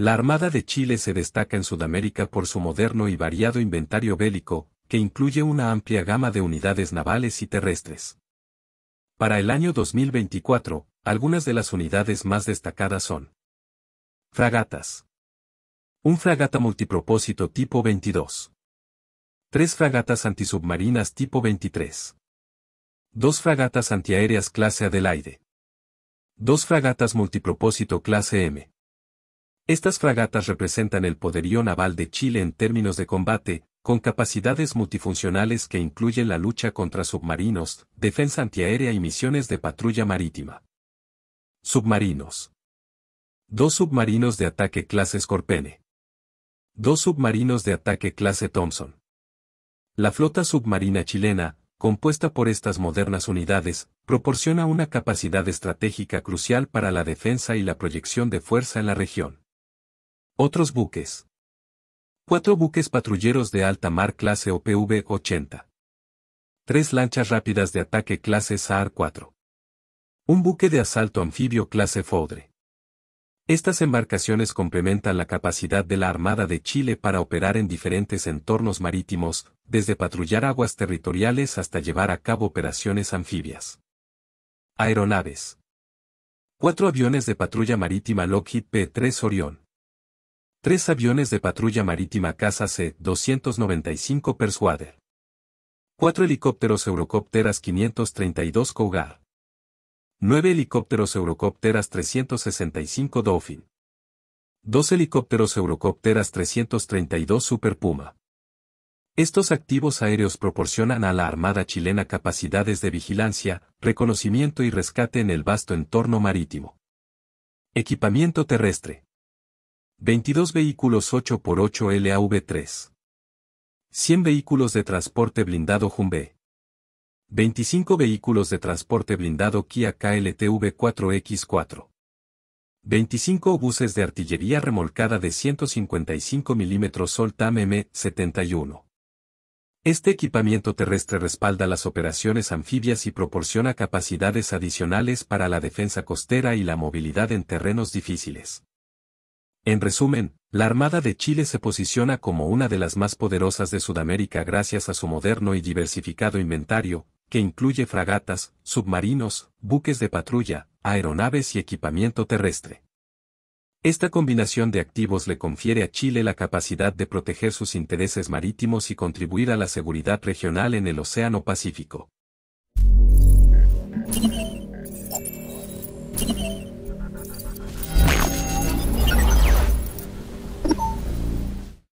La Armada de Chile se destaca en Sudamérica por su moderno y variado inventario bélico, que incluye una amplia gama de unidades navales y terrestres. Para el año 2024, algunas de las unidades más destacadas son Fragatas. Un fragata multipropósito tipo 22. Tres fragatas antisubmarinas tipo 23. Dos fragatas antiaéreas clase Adelaide. Dos fragatas multipropósito clase M. Estas fragatas representan el poderío naval de Chile en términos de combate, con capacidades multifuncionales que incluyen la lucha contra submarinos, defensa antiaérea y misiones de patrulla marítima. Submarinos. Dos submarinos de ataque clase Scorpene. Dos submarinos de ataque clase Thompson. La flota submarina chilena, compuesta por estas modernas unidades, proporciona una capacidad estratégica crucial para la defensa y la proyección de fuerza en la región. Otros buques. Cuatro buques patrulleros de alta mar clase OPV-80. Tres lanchas rápidas de ataque clase SAR-4. Un buque de asalto anfibio clase FODRE. Estas embarcaciones complementan la capacidad de la Armada de Chile para operar en diferentes entornos marítimos, desde patrullar aguas territoriales hasta llevar a cabo operaciones anfibias. Aeronaves. Cuatro aviones de patrulla marítima Lockheed P-3 Orión. Tres aviones de patrulla marítima Casa C-295 Persuader. Cuatro helicópteros Eurocópteras 532 Cougar. Nueve helicópteros Eurocópteras 365 Dauphin. Dos helicópteros Eurocópteras 332 Super Puma. Estos activos aéreos proporcionan a la Armada chilena capacidades de vigilancia, reconocimiento y rescate en el vasto entorno marítimo. Equipamiento terrestre. 22 vehículos 8x8 LAV3. 100 vehículos de transporte blindado Jumbe. 25 vehículos de transporte blindado Kia KLTV4X4. 25 buses de artillería remolcada de 155 mm Soltam M71. Este equipamiento terrestre respalda las operaciones anfibias y proporciona capacidades adicionales para la defensa costera y la movilidad en terrenos difíciles. En resumen, la Armada de Chile se posiciona como una de las más poderosas de Sudamérica gracias a su moderno y diversificado inventario, que incluye fragatas, submarinos, buques de patrulla, aeronaves y equipamiento terrestre. Esta combinación de activos le confiere a Chile la capacidad de proteger sus intereses marítimos y contribuir a la seguridad regional en el Océano Pacífico.